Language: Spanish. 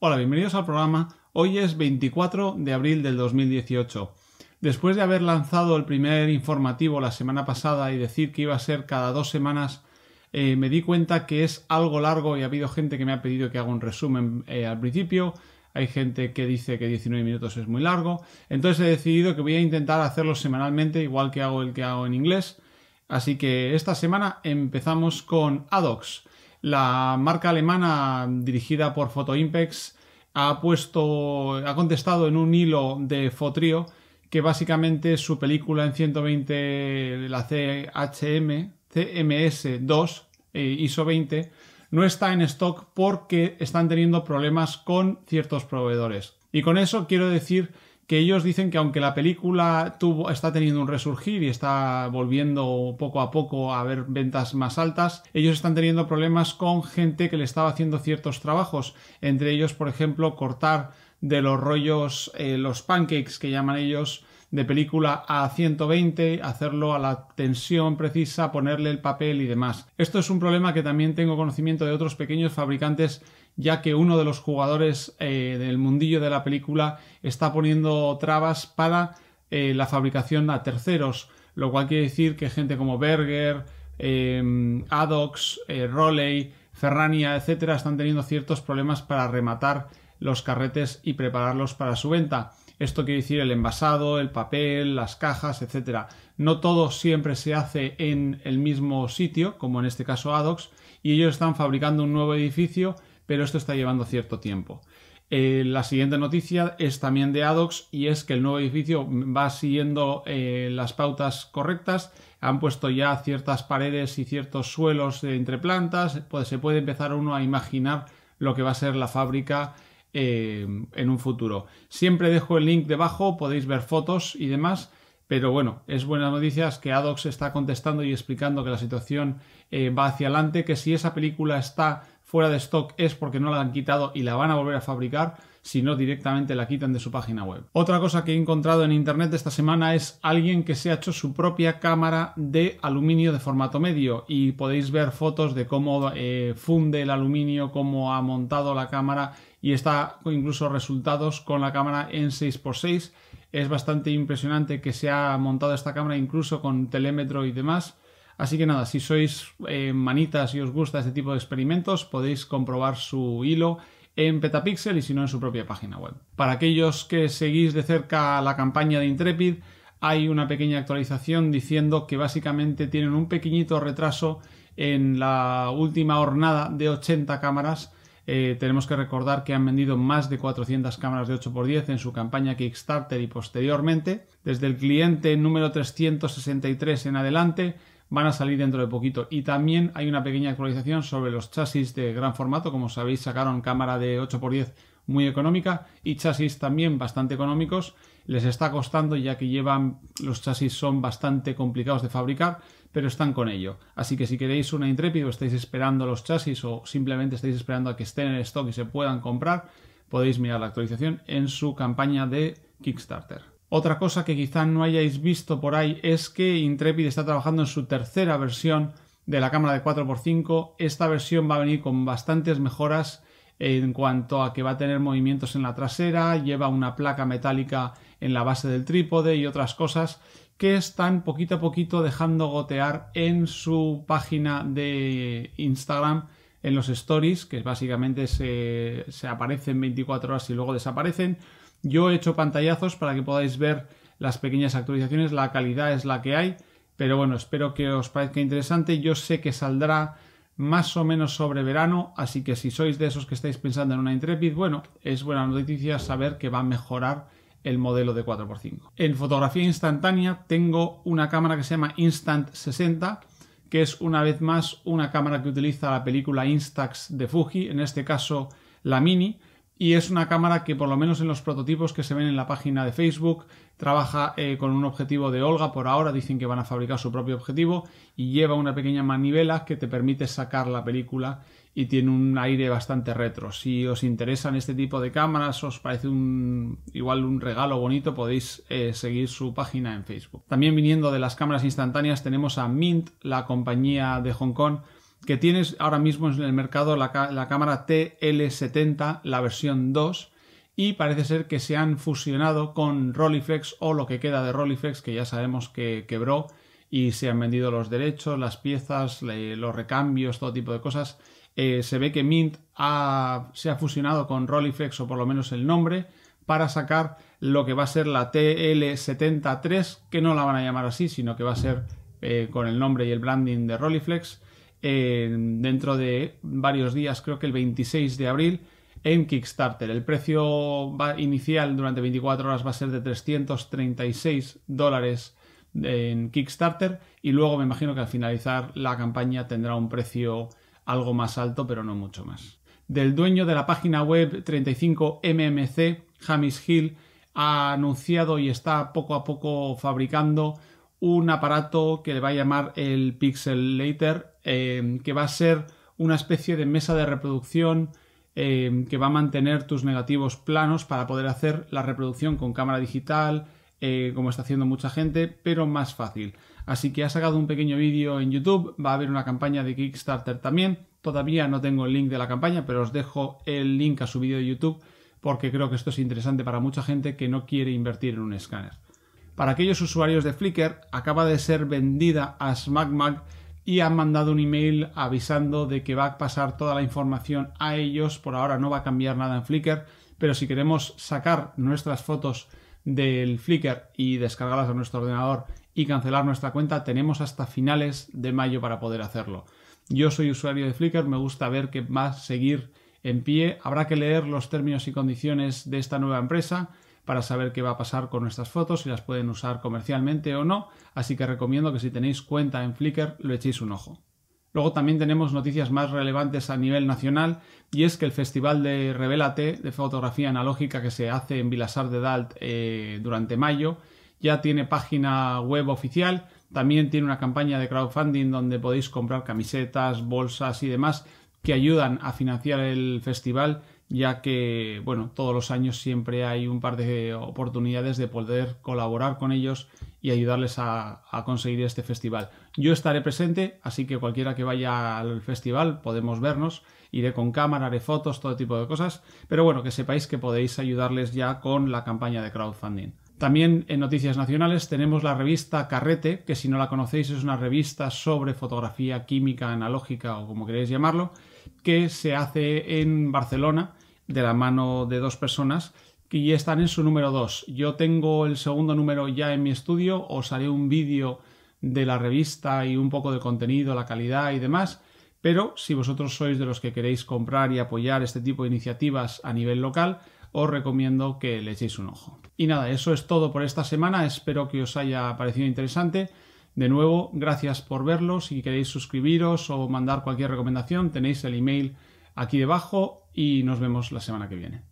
Hola, bienvenidos al programa. Hoy es 24 de abril del 2018. Después de haber lanzado el primer informativo la semana pasada y decir que iba a ser cada dos semanas, eh, me di cuenta que es algo largo y ha habido gente que me ha pedido que haga un resumen eh, al principio. Hay gente que dice que 19 minutos es muy largo. Entonces he decidido que voy a intentar hacerlo semanalmente, igual que hago el que hago en inglés. Así que esta semana empezamos con Adox la marca alemana dirigida por Photoimpex ha puesto, ha contestado en un hilo de Fotrio que básicamente su película en 120, la CHM, CMS2, eh, ISO 20, no está en stock porque están teniendo problemas con ciertos proveedores. Y con eso quiero decir que ellos dicen que aunque la película está teniendo un resurgir y está volviendo poco a poco a ver ventas más altas, ellos están teniendo problemas con gente que le estaba haciendo ciertos trabajos, entre ellos, por ejemplo, cortar de los rollos, eh, los pancakes que llaman ellos, de película a 120, hacerlo a la tensión precisa, ponerle el papel y demás. Esto es un problema que también tengo conocimiento de otros pequeños fabricantes ya que uno de los jugadores eh, del mundillo de la película está poniendo trabas para eh, la fabricación a terceros, lo cual quiere decir que gente como Berger, em, Addox, eh, Adox, Ferrania, etcétera, están teniendo ciertos problemas para rematar los carretes y prepararlos para su venta. Esto quiere decir el envasado, el papel, las cajas, etc. No todo siempre se hace en el mismo sitio, como en este caso Adox, y ellos están fabricando un nuevo edificio pero esto está llevando cierto tiempo. Eh, la siguiente noticia es también de Adox y es que el nuevo edificio va siguiendo eh, las pautas correctas. Han puesto ya ciertas paredes y ciertos suelos entre plantas. Pues se puede empezar uno a imaginar lo que va a ser la fábrica eh, en un futuro. Siempre dejo el link debajo, podéis ver fotos y demás. Pero bueno, es buena noticias que Adox está contestando y explicando que la situación va hacia adelante, que si esa película está fuera de stock es porque no la han quitado y la van a volver a fabricar, sino directamente la quitan de su página web. Otra cosa que he encontrado en internet esta semana es alguien que se ha hecho su propia cámara de aluminio de formato medio y podéis ver fotos de cómo eh, funde el aluminio, cómo ha montado la cámara y está incluso resultados con la cámara en 6x6. Es bastante impresionante que se ha montado esta cámara incluso con telémetro y demás Así que nada, si sois eh, manitas y os gusta este tipo de experimentos, podéis comprobar su hilo en Petapixel y si no en su propia página web. Para aquellos que seguís de cerca la campaña de Intrepid, hay una pequeña actualización diciendo que básicamente tienen un pequeñito retraso en la última hornada de 80 cámaras. Eh, tenemos que recordar que han vendido más de 400 cámaras de 8x10 en su campaña Kickstarter y posteriormente. Desde el cliente número 363 en adelante van a salir dentro de poquito. Y también hay una pequeña actualización sobre los chasis de gran formato. Como sabéis, sacaron cámara de 8x10 muy económica y chasis también bastante económicos. Les está costando ya que llevan los chasis son bastante complicados de fabricar, pero están con ello. Así que si queréis una Intrépido, estáis esperando los chasis o simplemente estáis esperando a que estén en stock y se puedan comprar, podéis mirar la actualización en su campaña de Kickstarter. Otra cosa que quizá no hayáis visto por ahí es que Intrepid está trabajando en su tercera versión de la cámara de 4x5. Esta versión va a venir con bastantes mejoras en cuanto a que va a tener movimientos en la trasera, lleva una placa metálica en la base del trípode y otras cosas que están poquito a poquito dejando gotear en su página de Instagram en los stories, que básicamente se, se aparecen 24 horas y luego desaparecen. Yo he hecho pantallazos para que podáis ver las pequeñas actualizaciones, la calidad es la que hay, pero bueno, espero que os parezca interesante. Yo sé que saldrá más o menos sobre verano, así que si sois de esos que estáis pensando en una Intrepid, bueno, es buena noticia saber que va a mejorar el modelo de 4x5. En fotografía instantánea tengo una cámara que se llama Instant 60, que es una vez más una cámara que utiliza la película Instax de Fuji, en este caso la Mini, y es una cámara que por lo menos en los prototipos que se ven en la página de Facebook trabaja eh, con un objetivo de Olga por ahora, dicen que van a fabricar su propio objetivo y lleva una pequeña manivela que te permite sacar la película y tiene un aire bastante retro. Si os interesan este tipo de cámaras, os parece un, igual un regalo bonito, podéis eh, seguir su página en Facebook. También viniendo de las cámaras instantáneas tenemos a Mint, la compañía de Hong Kong que tienes ahora mismo en el mercado la, cámara TL70, la versión 2, y parece ser que se han fusionado con Roliflex o lo que queda de Rolleiflex, que ya sabemos que quebró y se han vendido los derechos, las piezas, los recambios, todo tipo de cosas. Eh, se ve que Mint se ha fusionado con Rolleiflex, o por lo menos el nombre, para sacar lo que va a ser la TL73, que no la van a llamar así, sino que va a ser eh, con el nombre y el branding de Roliflex dentro de varios días, creo que el 26 de abril, en Kickstarter. El precio inicial durante 24 horas va a ser de 336 dólares en Kickstarter y luego me imagino que al finalizar la campaña tendrá un precio algo más alto, pero no mucho más. Del dueño de la página web 35MMC, Hamish Hill, ha anunciado y está poco a poco fabricando un aparato que le va a llamar el Pixel Later Em, que va a ser una especie de mesa de reproducción em, que va a mantener tus negativos planos para poder hacer la reproducción con cámara digital, eh, como está haciendo mucha gente, pero más fácil. Así que ha sacado un pequeño vídeo en YouTube, va a haber una campaña de Kickstarter también. Todavía no tengo el link de la campaña, pero os dejo el link a su vídeo de YouTube porque creo que esto es interesante para mucha gente que no quiere invertir en un escáner. Para aquellos usuarios de Flickr, acaba de ser vendida a SmackMag y han mandado un email avisando de que va a pasar toda la información a ellos. Por ahora no va a cambiar nada en Flickr, pero si queremos sacar nuestras fotos del Flickr y descargarlas a nuestro ordenador y cancelar nuestra cuenta, tenemos hasta finales de mayo para poder hacerlo. Yo soy usuario de Flickr, me gusta ver que va a seguir en pie. Habrá que leer los términos y condiciones de esta nueva empresa para saber qué va a pasar con nuestras fotos, si las pueden usar comercialmente o no, así que recomiendo que si tenéis cuenta en Flickr lo echéis un ojo. Luego también tenemos noticias más relevantes a nivel nacional y es que el Festival de Revelate de fotografía analógica que se hace en Vilasar de Dalt eh, durante mayo ya tiene página web oficial, también tiene una campaña de crowdfunding donde podéis comprar camisetas, bolsas y demás que ayudan a financiar el festival ya que, bueno, todos los años siempre hay un par de oportunidades de poder colaborar con ellos y ayudarles a, a, conseguir este festival. Yo estaré presente, así que cualquiera que vaya al festival podemos vernos, iré con cámara, haré fotos, todo tipo de cosas, pero bueno, que sepáis que podéis ayudarles ya con la campaña de crowdfunding. También en Noticias Nacionales tenemos la revista Carrete, que si no la conocéis es una revista sobre fotografía química analógica o como queréis llamarlo, que se hace en Barcelona de la mano de dos personas que ya están en su número 2. Yo tengo el segundo número ya en mi estudio, os haré un vídeo de la revista y un poco de contenido, la calidad y demás, pero si vosotros sois de los que queréis comprar y apoyar este tipo de iniciativas a nivel local, os recomiendo que le echéis un ojo. Y nada, eso es todo por esta semana, espero que os haya parecido interesante. De nuevo, gracias por verlo, si queréis suscribiros o mandar cualquier recomendación, tenéis el email aquí debajo y nos vemos la semana que viene.